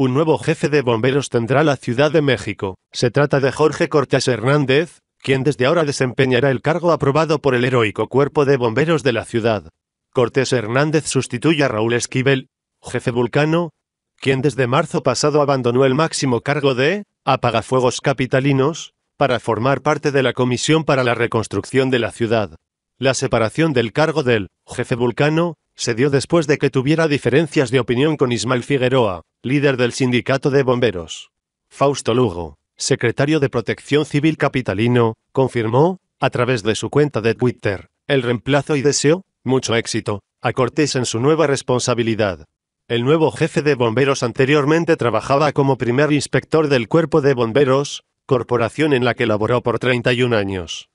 Un nuevo jefe de bomberos tendrá la Ciudad de México. Se trata de Jorge Cortés Hernández, quien desde ahora desempeñará el cargo aprobado por el heroico Cuerpo de Bomberos de la ciudad. Cortés Hernández sustituye a Raúl Esquivel, jefe vulcano, quien desde marzo pasado abandonó el máximo cargo de apagafuegos capitalinos, para formar parte de la Comisión para la Reconstrucción de la Ciudad. La separación del cargo del jefe vulcano se dio después de que tuviera diferencias de opinión con Ismael Figueroa, líder del sindicato de bomberos. Fausto Lugo, secretario de Protección Civil capitalino, confirmó, a través de su cuenta de Twitter, el reemplazo y deseó, mucho éxito, a Cortés en su nueva responsabilidad. El nuevo jefe de bomberos anteriormente trabajaba como primer inspector del Cuerpo de Bomberos, corporación en la que laboró por 31 años.